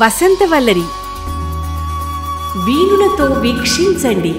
వసంతవల్లరి వీణులతో వీక్షించండి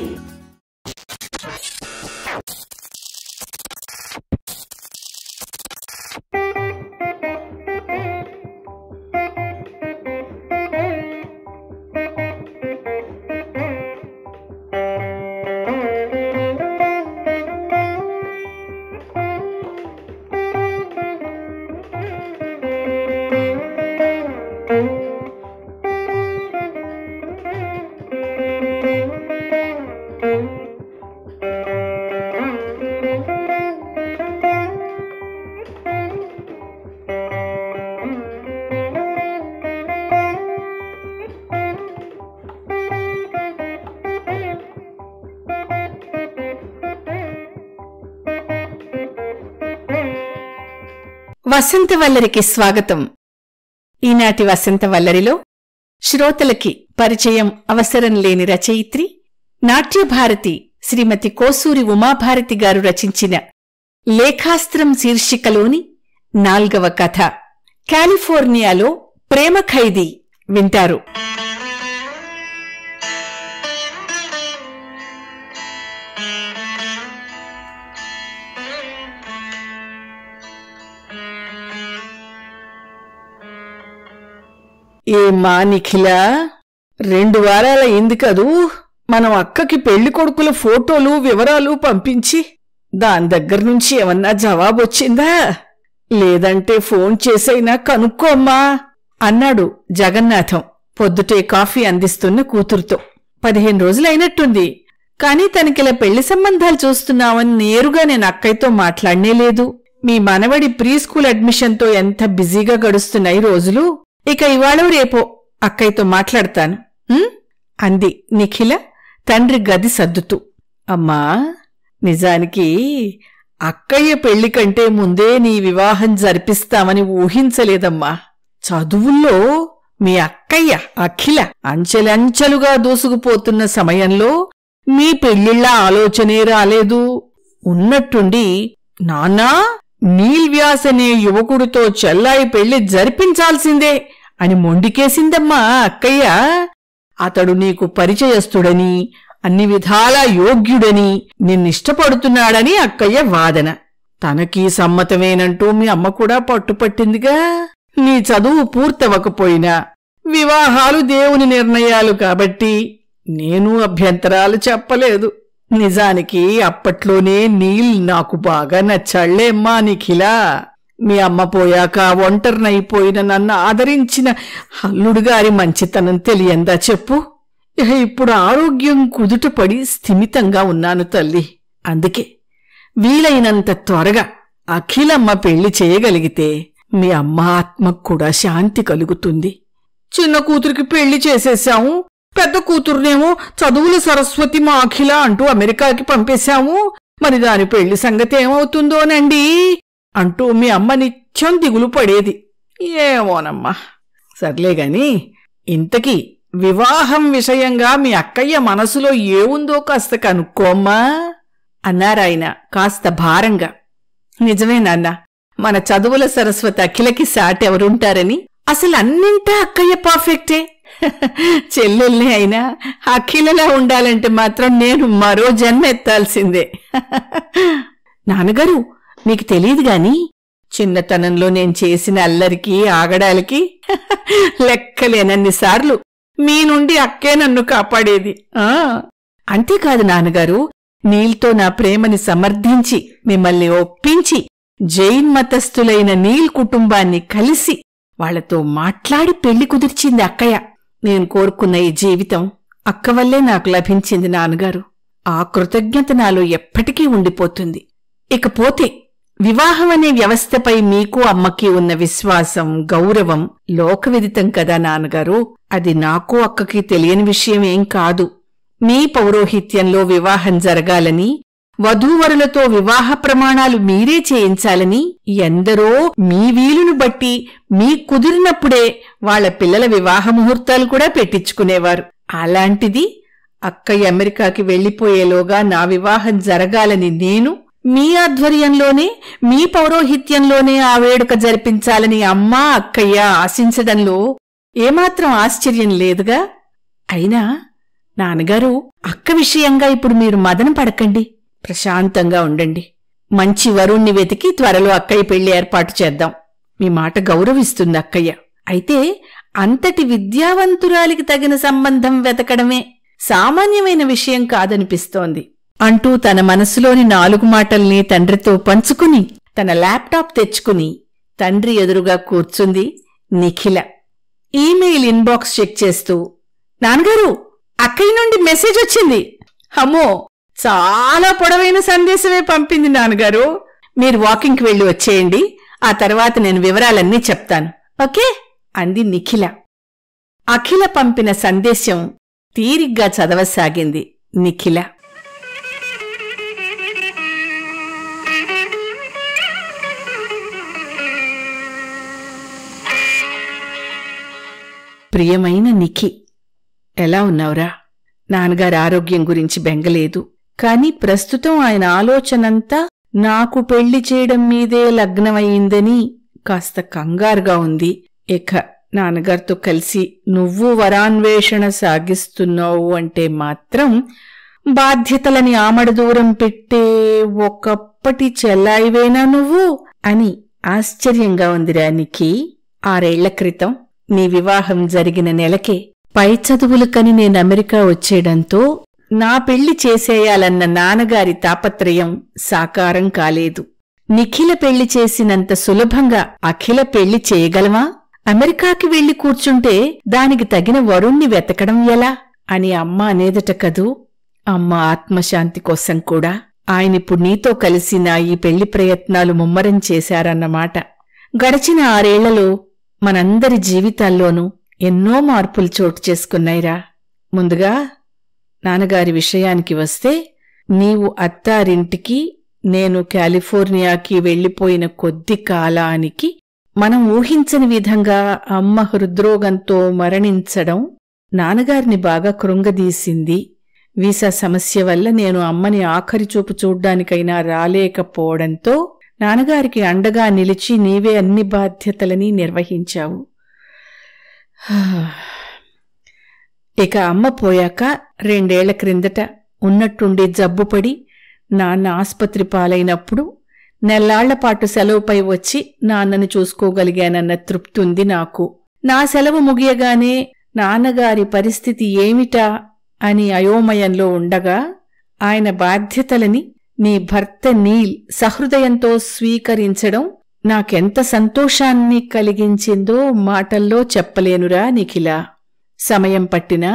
వసంతవల్లరికి స్వాగతం ఈనాటి వసంతవల్లరిలో శ్రోతలకి పరిచయం అవసరం లేని రచయిత్రి నాట్యభారతి శ్రీమతి కోసూరి ఉమాభారతి గారు రచించిన లేఖాస్త్రం శీర్షికలోని నాల్గవ కథ కాలిఫోర్నియాలో ప్రేమ ఖైదీ వింటారు ఏమా నిఖిల రెండు వారాల ఏంది కదూ మనం అక్కకి పెళ్లి కొడుకుల ఫోటోలు వివరాలు పంపించి దాని దగ్గర నుంచి ఏమన్నా జవాబు వచ్చిందా లేదంటే ఫోన్ చేసైనా కనుక్కోమ్మా అన్నాడు జగన్నాథం పొద్దుటే కాఫీ అందిస్తున్న కూతురుతో పదిహేను రోజులైనట్టుంది కానీ తనకిలా పెళ్లి సంబంధాలు చూస్తున్నావని నేరుగా నేను అక్కయ్యతో మాట్లాడనేలేదు మీ మనవడి ప్రీ స్కూల్ అడ్మిషన్తో ఎంత బిజీగా గడుస్తున్నాయి రోజులు ఇక ఇవాళో రేపో అక్కయ్యతో మాట్లాడతాను అంది నిఖిల తండ్రి గది సర్దుతూ అమ్మా నిజానికి అక్కయ్య పెళ్లి కంటే ముందే నీ వివాహం జరిపిస్తామని ఊహించలేదమ్మా చదువుల్లో మీ అక్కయ్య అఖిల అంచెలంచెలుగా దూసుకుపోతున్న సమయంలో మీ పెళ్లిళ్ళ ఆలోచనే రాలేదు ఉన్నట్టుండి నానా నీల్వ్యాస్ అనే యువకుడితో చెల్లాయి పెళ్లి జరిపించాల్సిందే అని మొండికేసిందమ్మా అక్కయ్య అతడు నీకు పరిచయస్తుడని అన్ని విధాలా యోగ్యుడని నిన్నిష్టపడుతున్నాడని అక్కయ్య వాదన తనకీ సమ్మతమేనంటూ మీ అమ్మ కూడా పట్టుపట్టిందిగా నీ చదువు పూర్తవకపోయినా వివాహాలు దేవుని నిర్ణయాలు కాబట్టి నేను అభ్యంతరాలు చెప్పలేదు నిజానికి అప్పట్లోనే నీల్ నాకు బాగా నచ్చాళ్లే నిఖిల మీ అమ్మ పోయాక ఒంటరినైపోయిన నన్ను ఆదరించిన గారి మంచితనం తెలియందా చెప్పు ఇప్పుడు ఆరోగ్యం కుదుటపడి స్థిమితంగా ఉన్నాను తల్లి అందుకే వీలైనంత త్వరగా అఖిలమ్మ పెళ్లి చేయగలిగితే మీ అమ్మ ఆత్మకు కూడా శాంతి కలుగుతుంది చిన్న కూతురికి పెళ్లి చేసేశాము పెద్ద కూతురునేమో చదువుల సరస్వతి మా అఖిల అంటూ అమెరికాకి పంపేశాము మరి దాని పెళ్లి సంగతి ఏమవుతుందోనండి అంటూ మీ అమ్మ నిత్యం దిగులు పడేది ఏమోనమ్మా సర్లేగాని ఇంతకీ వివాహం విషయంగా మీ అక్కయ్య మనసులో ఏముందో కాస్త కనుక్కోమ్మా అన్నారాయన కాస్త భారంగా నిజమే నాన్న మన చదువుల సరస్వతి అఖిలకి సాటెవరుంటారని అసలు అన్నింటా అక్కయ్య పర్ఫెక్టే చెల్లెల్ని అయినా అఖిలలా ఉండాలంటే మాత్రం నేను మరో జన్మ ఎత్తాల్సిందే నాన్నగారు మీకు తెలియదు గాని చిన్నతనంలో నేను చేసిన అల్లరికి ఆగడాలకి లెక్కలేనన్నిసార్లు మీ నుండి అక్కే నన్ను కాపాడేది ఆ అంతేకాదు నాన్నగారు నీల్తో నా ప్రేమని సమర్థించి మిమ్మల్ని ఒప్పించి జైన్ మతస్థులైన నీల్ కుటుంబాన్ని కలిసి వాళ్లతో మాట్లాడి పెళ్లి కుదిర్చింది అక్కయ్య నేను కోరుకున్న ఈ జీవితం అక్క వల్లే నాకు లభించింది నాన్నగారు ఆ కృతజ్ఞత నాలో ఎప్పటికీ ఉండిపోతుంది ఇకపోతే వివాహం అనే వ్యవస్థపై మీకు అమ్మకి ఉన్న విశ్వాసం గౌరవం లోకవిదితం కదా నాన్నగారు అది నాకు అక్కకి తెలియని విషయమేం కాదు మీ పౌరోహిత్యంలో వివాహం జరగాలని వధూవరులతో వివాహ ప్రమాణాలు మీరే చేయించాలని ఎందరో మీ వీలును బట్టి మీ కుదిరినప్పుడే వాళ్ల పిల్లల వివాహ ముహూర్తాలు కూడా పెట్టించుకునేవారు అలాంటిది అక్కయ్య అమెరికాకి వెళ్లిపోయేలోగా నా వివాహం జరగాలని నేను మీ ఆధ్వర్యంలోనే మీ పౌరోహిత్యంలోనే ఆ వేడుక జరిపించాలని అమ్మా అక్కయ్య ఆశించడంలో ఏమాత్రం ఆశ్చర్యం లేదుగా అయినా నాన్నగారు అక్క విషయంగా ఇప్పుడు మీరు మదన పడకండి ప్రశాంతంగా ఉండండి మంచి వరుణ్ణి వెతికి త్వరలో అక్కయ్య పెళ్లి ఏర్పాటు చేద్దాం మీ మాట గౌరవిస్తుంది అక్కయ్య అయితే అంతటి విద్యావంతురాలికి తగిన సంబంధం వెతకడమే సామాన్యమైన విషయం కాదనిపిస్తోంది అంటూ తన మనసులోని నాలుగు మాటల్ని తండ్రితో పంచుకుని తన ల్యాప్టాప్ తెచ్చుకుని తండ్రి ఎదురుగా కూర్చుంది నిఖిల ఈమెయిల్ ఇన్బాక్స్ చెక్ చేస్తూ నాన్నగారు అక్కయ్య నుండి మెసేజ్ వచ్చింది అమ్మో చాలా పొడవైన సందేశమే పంపింది నాన్నగారు మీరు వాకింగ్కి వెళ్ళి వచ్చేయండి ఆ తర్వాత నేను వివరాలన్నీ చెప్తాను ఓకే అంది నిఖిల అఖిల పంపిన సందేశం తీరిగ్గా చదవసాగింది నిఖిల ప్రియమైన నిఖి ఎలా ఉన్నావురా నాన్నగారి ఆరోగ్యం గురించి బెంగలేదు కాని ప్రస్తుతం ఆయన ఆలోచనంతా నాకు పెళ్లి చేయడం మీదే లగ్నమయ్యిందని కాస్త కంగారుగా ఉంది ఇక నాన్నగారితో కలిసి నువ్వు వరాన్వేషణ సాగిస్తున్నావు అంటే మాత్రం బాధ్యతలని ఆమడ దూరం పెట్టే ఒకప్పటి చెల్లాయివేనా నువ్వు అని ఆశ్చర్యంగా ఉందిరా నికి ఆరేళ్ల క్రితం నీ వివాహం జరిగిన నెలకే పై చదువులకని నేను అమెరికా వచ్చేయడంతో నా పెళ్లి చేసేయాలన్న నాన్నగారి తాపత్రయం సాకారం కాలేదు నిఖిల పెళ్లి చేసినంత సులభంగా అఖిల పెళ్లి చేయగలవా అమెరికాకి వెళ్లి కూర్చుంటే దానికి తగిన వరుణ్ణి వెతకడం ఎలా అని అమ్మ అనేదట కదూ అమ్మ ఆత్మశాంతి కోసం కూడా ఆయనిప్పుడు నీతో కలిసి నా ఈ పెళ్లి ప్రయత్నాలు ముమ్మరం చేశారన్నమాట గడిచిన ఆరేళ్లలో మనందరి జీవితాల్లోనూ ఎన్నో మార్పులు చోటు చేసుకున్నాయిరా ముందుగా నాన్నగారి విషయానికి వస్తే నీవు అత్తారింటికి నేను కాలిఫోర్నియాకి వెళ్ళిపోయిన కొద్ది కాలానికి మనం ఊహించని విధంగా అమ్మ హృద్రోగంతో మరణించడం నాన్నగారిని బాగా కృంగదీసింది వీసా సమస్య వల్ల నేను అమ్మని ఆఖరి చూపు చూడ్డానికైనా రాలేకపోవడంతో నాన్నగారికి అండగా నిలిచి నీవే అన్ని బాధ్యతలని నిర్వహించావు ఇక అమ్మ పోయాక రెండేళ్ల క్రిందట ఉన్నట్టుండి జబ్బుపడి నాన్న ఆస్పత్రి పాలైనప్పుడు నెల్లాళ్లపాటు సెలవుపై వచ్చి నాన్నను చూసుకోగలిగానన్న తృప్తి ఉంది నాకు నా సెలవు ముగియగానే నాన్నగారి పరిస్థితి ఏమిటా అని అయోమయంలో ఉండగా ఆయన బాధ్యతలని నీ భర్త నీల్ సహృదయంతో స్వీకరించడం నాకెంత సంతోషాన్ని కలిగించిందో మాటల్లో చెప్పలేనురా నిఖిలా సమయం పట్టినా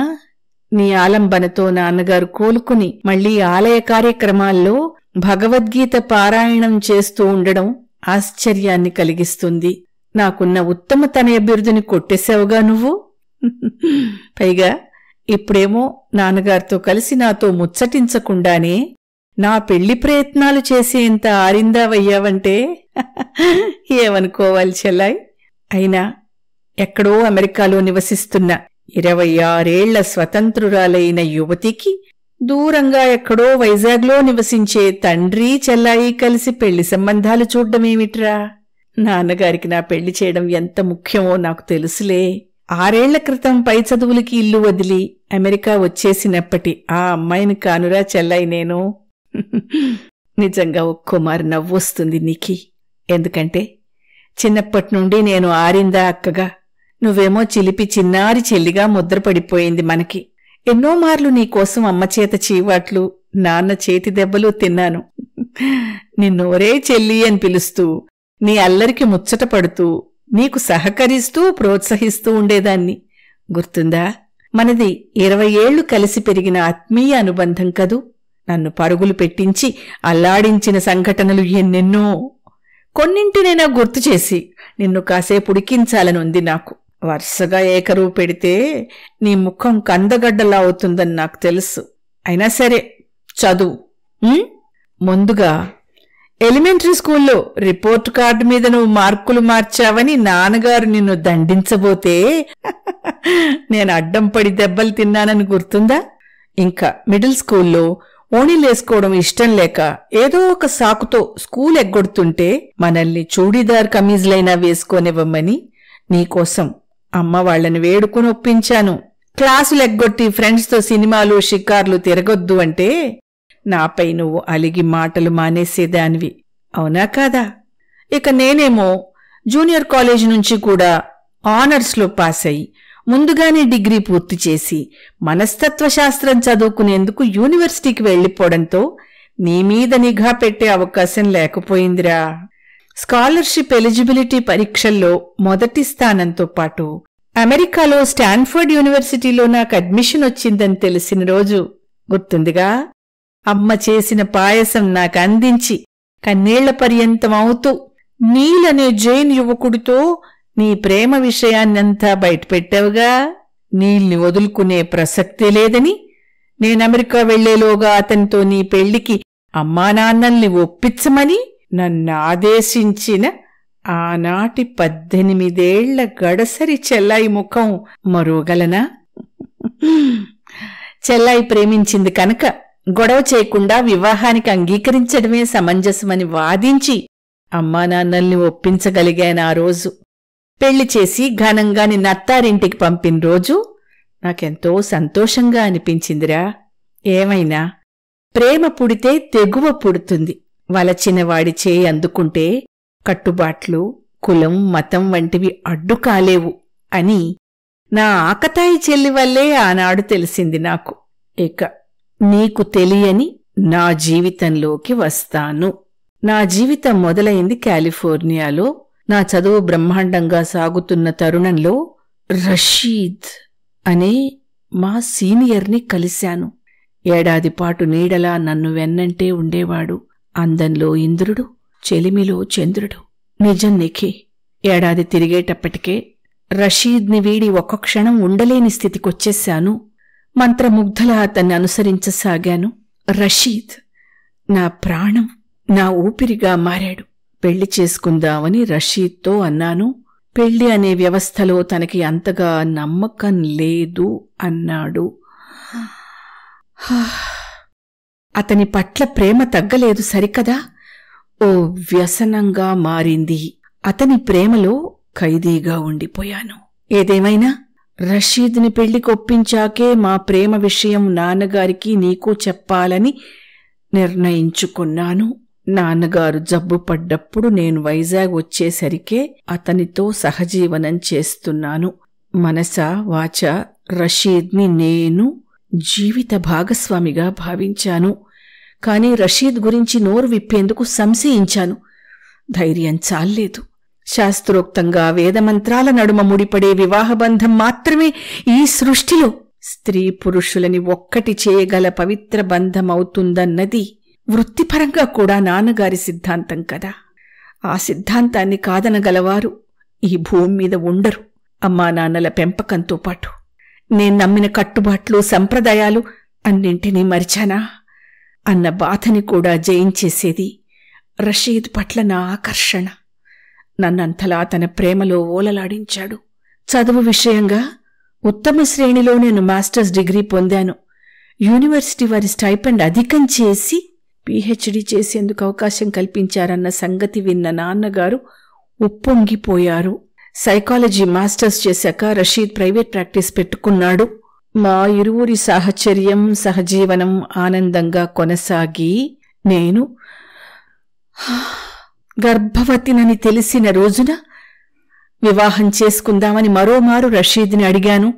నీ ఆలంబనతో నాన్నగారు కోలుకుని మళ్లీ ఆలయ కార్యక్రమాల్లో భగవద్గీత పారాయణం చేస్తూ ఉండడం ఆశ్చర్యాన్ని కలిగిస్తుంది నాకున్న ఉత్తమ తనయ బిరుదుని కొట్టేశావుగా నువ్వు పైగా ఇప్పుడేమో నాన్నగారితో కలిసి నాతో ముచ్చటించకుండానే నా పెళ్లి ప్రయత్నాలు చేసేంత ఆరిందావయ్యావంటే ఏమనుకోవాలి చెల్లాయ్ అయినా ఎక్కడో అమెరికాలో నివసిస్తున్న ఇరవై ఆరేళ్ల స్వతంత్రురాలైన యువతికి దూరంగా ఎక్కడో వైజాగ్లో నివసించే తండ్రి చెల్లాయి కలిసి పెళ్లి సంబంధాలు చూడ్డమేమిట్రా నాన్నగారికి నా పెళ్లి చేయడం ఎంత ముఖ్యమో నాకు తెలుసులే ఆరేళ్ల క్రితం పై చదువులకి ఇల్లు వదిలి అమెరికా వచ్చేసినప్పటి ఆ అమ్మాయిని కానురా చెల్లాయి నేను నిజంగా ఒక్కోమారు నవ్వొస్తుంది నీకి ఎందుకంటే చిన్నప్పటి నుండి నేను ఆరిందా అక్కగా నువ్వేమో చిలిపి చిన్నారి చెల్లిగా ముద్రపడిపోయింది మనకి ఎన్నో మార్లు నీకోసం అమ్మచేత చీవాట్లు నాన్న చేతి దెబ్బలు తిన్నాను నిన్నోరే చెల్లి అని పిలుస్తూ నీ అల్లరికి ముచ్చట పడుతూ నీకు సహకరిస్తూ ప్రోత్సహిస్తూ ఉండేదాన్ని గుర్తుందా మనది ఇరవై ఏళ్లు కలిసి పెరిగిన ఆత్మీయ అనుబంధం కదూ నన్ను పరుగులు పెట్టించి అల్లాడించిన సంఘటనలు ఎన్నెన్నో కొన్నింటినైనా గుర్తు చేసి నిన్ను కాసేపు నాకు వరుసగా ఏకరువు పెడితే నీ ముఖం కందగడ్డలా అవుతుందని నాకు తెలుసు అయినా సరే చదువు ముందుగా ఎలిమెంటరీ స్కూల్లో రిపోర్ట్ కార్డు మీద నువ్వు మార్కులు మార్చావని నాన్నగారు నిన్ను దండించబోతే నేను అడ్డం పడి దెబ్బలు తిన్నానని గుర్తుందా ఇంకా మిడిల్ స్కూల్లో ఓణిలేసుకోవడం ఇష్టం లేక ఏదో ఒక సాకుతో స్కూల్ ఎగ్గొడుతుంటే మనల్ని చూడీదార్ కమీజ్లైనా వేసుకోనివ్వమని నీకోసం అమ్మ వాళ్లని వేడుకుని ఒప్పించాను క్లాసులెగ్గొట్టి ఫ్రెండ్స్తో సినిమాలు షికార్లు తిరగొద్దు అంటే నాపై నువ్వు అలిగి మాటలు మానేసేదానివి అవునా కాదా ఇక నేనేమో జూనియర్ కాలేజ్ నుంచి కూడా ఆనర్స్లో పాస్ అయి ముందుగానే డిగ్రీ పూర్తి చేసి మనస్తత్వశాస్త్రం చదువుకునేందుకు యూనివర్సిటీకి వెళ్ళిపోవడంతో నీ మీద నిఘా పెట్టే అవకాశం లేకపోయిందిరా స్కాలర్షిప్ ఎలిజిబిలిటీ పరీక్షల్లో మొదటి స్థానంతో పాటు అమెరికాలో స్టాన్ఫర్డ్ యూనివర్సిటీలో నాకు అడ్మిషన్ వచ్చిందని తెలిసిన రోజు గుర్తుందిగా అమ్మ చేసిన పాయసం నాకు అందించి కన్నీళ్ల పర్యంతం అవుతూ నీలనే జైన్ యువకుడితో నీ ప్రేమ విషయాన్నంతా బయటపెట్టావుగా నీల్ని వదులుకునే ప్రసక్తే లేదని నేనమెరికా వెళ్లేలోగా అతనితో నీ పెళ్లికి అమ్మానాన్నల్ని ఒప్పించమని నన్నాదేశించిన ఆనాటి పద్దెనిమిదేళ్ల గడసరి చెల్లాయి ముఖం మరోగలనా చెల్లాయి ప్రేమించింది కనుక గొడవ చేయకుండా వివాహానికి అంగీకరించడమే సమంజసమని వాదించి అమ్మా నాన్నల్ని ఒప్పించగలిగాను ఆ రోజు పెళ్లి చేసి ఘనంగా నిన్నత్తారింటికి పంపిన రోజు నాకెంతో సంతోషంగా అనిపించిందిరా ఏమైనా ప్రేమ పుడితే తెగువ పుడుతుంది వలచినవాడి చేయి అందుకుంటే కట్టుబాట్లు కులం మతం వంటివి అడ్డు కాలేవు అని నా ఆకతాయి చెల్లి వల్లే ఆనాడు తెలిసింది నాకు ఇక నీకు తెలియని నా జీవితంలోకి వస్తాను నా జీవితం మొదలైంది కాలిఫోర్నియాలో నా చదువు బ్రహ్మాండంగా సాగుతున్న తరుణంలో రషీద్ అనే మా సీనియర్ని కలిశాను ఏడాది పాటు నీడలా నన్ను వెన్నంటే ఉండేవాడు అందంలో ఇంద్రుడు చెలిమిలో చంద్రుడు నిజం నిఖి ఏడాది తిరిగేటప్పటికే రషీద్ని వీడి ఒక్క క్షణం ఉండలేని స్థితికొచ్చేశాను మంత్రముగ్ధలా అతన్ని అనుసరించసాగాను రషీద్ నా ప్రాణం నా ఊపిరిగా మారాడు పెళ్లి చేసుకుందామని రషీద్తో అన్నాను పెళ్లి అనే వ్యవస్థలో తనకి అంతగా నమ్మకం లేదు అన్నాడు అతని పట్ల ప్రేమ తగ్గలేదు సరికదా ఓ వ్యసనంగా మారింది అతని ప్రేమలో ఖైదీగా ఉండిపోయాను ఏదేమైనా రషీద్ని పెళ్లి కొప్పించాకే మా ప్రేమ విషయం నాన్నగారికి నీకు చెప్పాలని నిర్ణయించుకున్నాను నాన్నగారు జబ్బు పడ్డప్పుడు నేను వైజాగ్ వచ్చేసరికే అతనితో సహజీవనం చేస్తున్నాను మనస వాచ రషీద్ని నేను జీవిత భాగస్వామిగా భావించాను కానీ రషీద్ గురించి నోరు విప్పేందుకు సంశయించాను ధైర్యం చాలేదు శాస్త్రోక్తంగా వేదమంత్రాల నడుమ ముడిపడే వివాహబంధం మాత్రమే ఈ సృష్టిలో స్త్రీ పురుషులని ఒక్కటి చేయగల పవిత్ర బంధమవుతుందన్నది వృత్తిపరంగా కూడా నాన్నగారి సిద్ధాంతం కదా ఆ సిద్ధాంతాన్ని కాదనగలవారు ఈ భూమి మీద ఉండరు అమ్మా నాన్నల పెంపకంతో పాటు నేను నమ్మిన కట్టుబాట్లు సంప్రదాయాలు అన్నింటినీ మరిచానా అన్న బాధని కూడా జయించేసేది రషీద్ పట్ల నా ఆకర్షణ నన్నంతలా తన ప్రేమలో ఓలలాడించాడు చదువు విషయంగా ఉత్తమ శ్రేణిలో నేను మాస్టర్స్ డిగ్రీ పొందాను యూనివర్సిటీ వారి స్టైపెండ్ అధికం చేసి పీహెచ్డీ చేసేందుకు అవకాశం కల్పించారన్న సంగతి విన్న నాన్నగారు ఉప్పొంగిపోయారు సైకాలజీ మాస్టర్స్ చేశాక రషీద్ ప్రైవేట్ ప్రాక్టీస్ పెట్టుకున్నాడు మా ఇరువురి సాహచర్యం సహజీవనం ఆనందంగా కొనసాగి నేను గర్భవతినని తెలిసిన రోజున వివాహం చేసుకుందామని మరోమారు రషీద్ని అడిగాను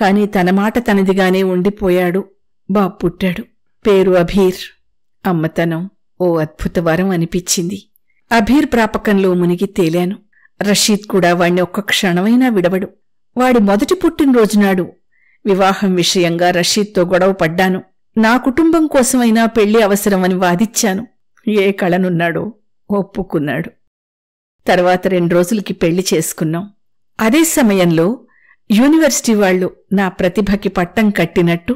కానీ తన మాట తనదిగానే ఉండిపోయాడు బాబు పుట్టాడు పేరు అభీర్ అమ్మతనం ఓ అద్భుత వరం అనిపించింది అభీర్ ప్రాపకంలో మునిగి తేలాను రషీద్ కూడా వాణ్ణి ఒక్క క్షణమైనా విడవడు వాడి మొదటి పుట్టినరోజునాడు వివాహం విషయంగా రషీద్తో గొడవ పడ్డాను నా కుటుంబం కోసమైనా పెళ్లి అవసరమని వాదిచ్చాను ఏ కళనున్నాడో ఒప్పుకున్నాడు తర్వాత రెండు రోజులకి పెళ్లి చేసుకున్నాం అదే సమయంలో యూనివర్సిటీ వాళ్లు నా ప్రతిభకి పట్టం కట్టినట్టు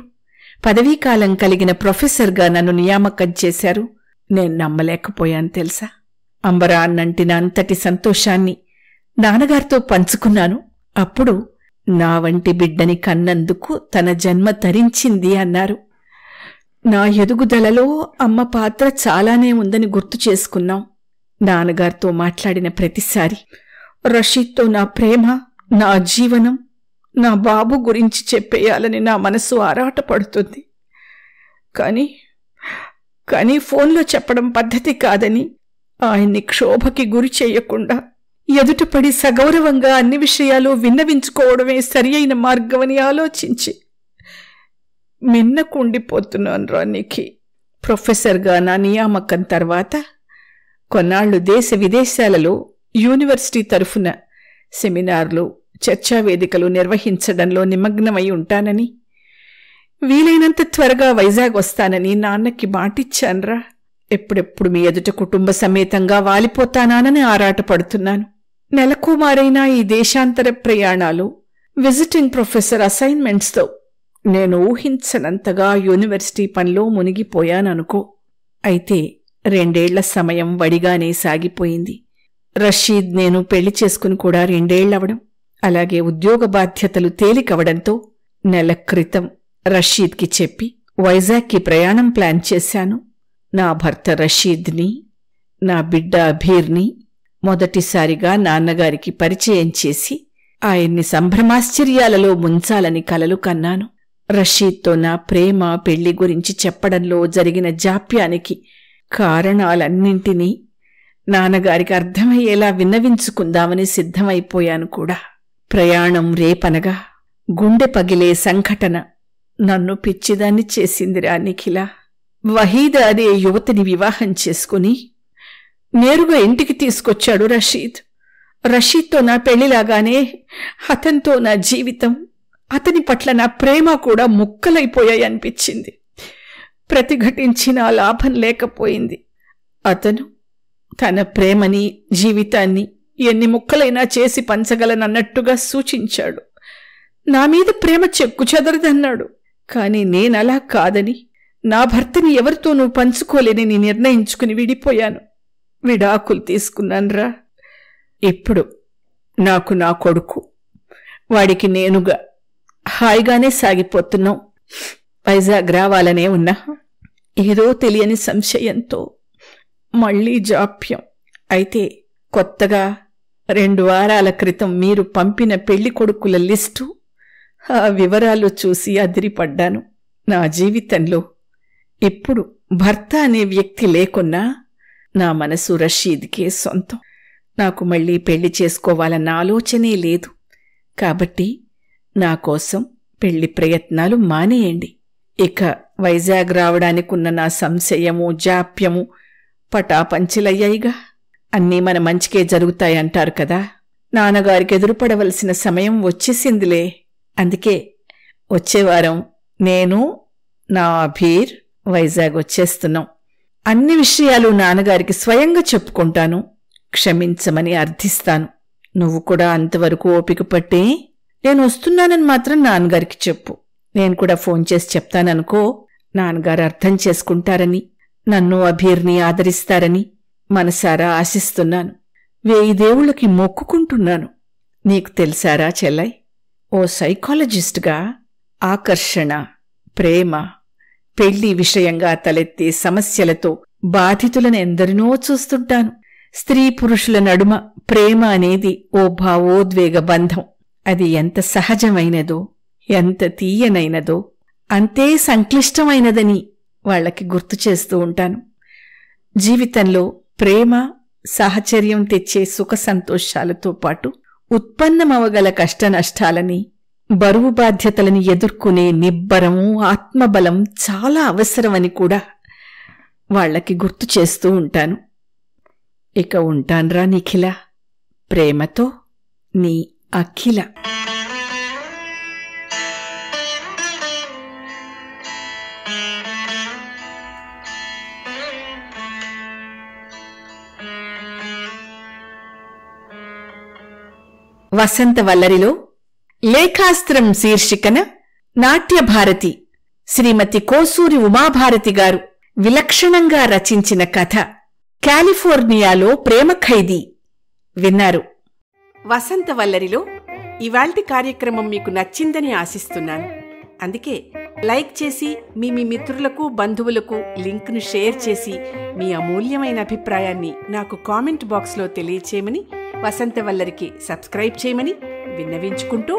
పదవీకాలం కలిగిన ప్రొఫెసర్గా నన్ను నియామకం చేశారు నేను నమ్మలేకపోయాను తెలుసా అంబరా అన్నంటిన నా అంతటి సంతోషాన్ని నాన్నగారితో పంచుకున్నాను అప్పుడు నా వంటి బిడ్డని కన్నందుకు తన జన్మ తరించింది అన్నారు నా ఎదుగుదలలో అమ్మ పాత్ర చాలానే ఉందని గుర్తు చేసుకున్నాం నాన్నగారితో మాట్లాడిన ప్రతిసారి రషీద్తో నా ప్రేమ నా జీవనం నా బాబు గురించి చెప్పేయాలని నా మనసు ఆరాటపడుతుంది కానీ కానీ ఫోన్లో చెప్పడం పద్ధతి కాదని ఆయన్ని క్షోభకి గురి చేయకుండా ఎదుటపడి సగౌరవంగా అన్ని విషయాలు విన్నవించుకోవడమే సరి అయిన మార్గమని ఆలోచించి మిన్నకుండిపోతున్నాను రానికి ప్రొఫెసర్గా నా నియామకం తర్వాత కొన్నాళ్ళు దేశ విదేశాలలో యూనివర్సిటీ తరఫున సెమినార్లు చర్చా వేదికలు నిర్వహించడంలో నిమగ్నమై ఉంటానని వీలైనంత త్వరగా వైజాగ్ వస్తానని నాన్నకి మాటిచ్చాన్రా ఎప్పుడెప్పుడు మీ ఎదుట కుటుంబ సమేతంగా వాలిపోతానానని ఆరాటపడుతున్నాను నెలకుమారైన ఈ దేశాంతర ప్రయాణాలు విజిటింగ్ ప్రొఫెసర్ అసైన్మెంట్స్తో నేను ఊహించనంతగా యూనివర్సిటీ పనిలో మునిగిపోయాననుకో అయితే రెండేళ్ల సమయం వడిగానే సాగిపోయింది రషీద్ నేను పెళ్లి చేసుకుని కూడా రెండేళ్లవడం అలాగే ఉద్యోగ బాధ్యతలు తేలికవడంతో నెల క్రితం రషీద్కి చెప్పి వైజాగ్కి ప్రయాణం ప్లాన్ చేశాను నా భర్త రషీద్ని నా బిడ్డ అభీర్ని మొదటిసారిగా నాన్నగారికి పరిచయం చేసి ఆయన్ని సంభ్రమాశ్చర్యాలలో ముంచాలని కలలు కన్నాను రషీద్తో నా ప్రేమ పెళ్లి గురించి చెప్పడంలో జరిగిన జాప్యానికి కారణాలన్నింటినీ నాన్నగారికి అర్థమయ్యేలా విన్నవించుకుందామని సిద్ధమైపోయాను కూడా ప్రయాణం రేపనగా గుండె పగిలే సంఘటన నన్ను పిచ్చిదాన్ని చేసిందిరా నిఖిల వహీద అదే యువతిని వివాహం చేసుకుని నేరుగా ఇంటికి తీసుకొచ్చాడు రషీద్ రషీద్తో నా పెళ్లిలాగానే అతనితో నా జీవితం అతని పట్ల నా ప్రేమ కూడా ముక్కలైపోయాయి అనిపించింది ప్రతిఘటించిన లాభం లేకపోయింది అతను తన ప్రేమని జీవితాన్ని ఎన్ని ముక్కలైనా చేసి పంచగలనన్నట్టుగా సూచించాడు నా మీద ప్రేమ చెక్కు చెదరదన్నాడు కానీ నేనలా కాదని నా భర్తని ఎవరితోనూ పంచుకోలేని నిర్ణయించుకుని విడిపోయాను విడాకులు తీసుకున్నానురా ఇప్పుడు నాకు నా కొడుకు వాడికి నేనుగా హాయిగానే సాగిపోతున్నాం వైజాగ్ రావాలనే ఉన్నా ఏదో తెలియని సంశయంతో మళ్ళీ జాప్యం అయితే కొత్తగా రెండు వారాల క్రితం మీరు పంపిన పెళ్లి కొడుకుల లిస్టు ఆ వివరాలు చూసి అదిరిపడ్డాను నా జీవితంలో ఇప్పుడు భర్త అనే వ్యక్తి లేకున్నా నా మనసు రషీద్కే సొంతం నాకు మళ్ళీ పెళ్లి చేసుకోవాలన్న ఆలోచనే లేదు కాబట్టి నా కోసం పెళ్లి ప్రయత్నాలు మానేయండి ఇక వైజాగ్ రావడానికున్న నా సంశయము జాప్యము పటాపంచలయ్యాయిగా అన్నీ మన మంచికే జరుగుతాయంటారు కదా నాన్నగారికి ఎదురుపడవలసిన సమయం వచ్చేసిందిలే అందుకే వచ్చేవారం నేను నా అభీర్ వైజాగ్ వచ్చేస్తున్నాం అన్ని విషయాలు నాన్నగారికి స్వయంగా చెప్పుకుంటాను క్షమించమని అర్థిస్తాను నువ్వు కూడా అంతవరకు ఓపిక పట్టే నేను వస్తున్నానని మాత్రం నాన్నగారికి చెప్పు నేను కూడా ఫోన్ చేసి చెప్తాననుకో నాన్నగారు అర్థం చేసుకుంటారని నన్ను అభీర్ని ఆదరిస్తారని మనసారా ఆశిస్తున్నాను వేయి దేవుళ్ళకి మొక్కుకుంటున్నాను నీకు తెలిసారా చెల్లై ఓ సైకాలజిస్ట్గా ఆకర్షణ ప్రేమ పెళ్లి విషయంగా తలెత్తే సమస్యలతో బాధితులను ఎందరినో చూస్తుంటాను స్త్రీ పురుషుల నడుమ ప్రేమ అనేది ఓ భావోద్వేగ బంధం అది ఎంత సహజమైనదో ఎంత తీయనైనదో అంతే సంక్లిష్టమైనదని వాళ్లకి గుర్తు చేస్తూ ఉంటాను జీవితంలో ప్రేమ సాహచర్యం తెచ్చే సుఖ సంతోషాలతో పాటు ఉత్పన్నమవగల కష్టనష్టాలని బరువు బాధ్యతలను ఎదుర్కొనే నిబ్బరం ఆత్మబలం చాలా అవసరమని కూడా వాళ్లకి గుర్తు చేస్తూ ఉంటాను ఇక ఉంటాన్రా నిఖిల ప్రేమతో నీ అఖిల వసంత వల్లరిలో లేఖాస్త్రం శీర్షికన నాట్యభారతి శ్రీమతి కోసూరి ఉమాభారతి గారు విలక్షణంగా రచించిన కథ కాలిఫోర్నియాలో ప్రేమ ఖైదీ విన్నారు వసంత వల్లరిలో ఇవాల్టి కార్యక్రమం మీకు నచ్చిందని ఆశిస్తున్నాను అందుకే లైక్ చేసి మీ మీ మిత్రులకు బంధువులకు లింక్ను షేర్ చేసి మీ అమూల్యమైన అభిప్రాయాన్ని నాకు కామెంట్ బాక్స్లో తెలియచేయమని వసంత వల్లరికి సబ్స్క్రైబ్ చేయమని విన్నవించుకుంటూ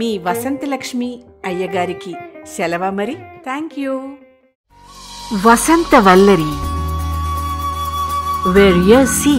మీ వసంతలక్ష్మి అయ్యగారికి సెలవ మరి thank you Vasantha Vallari where you see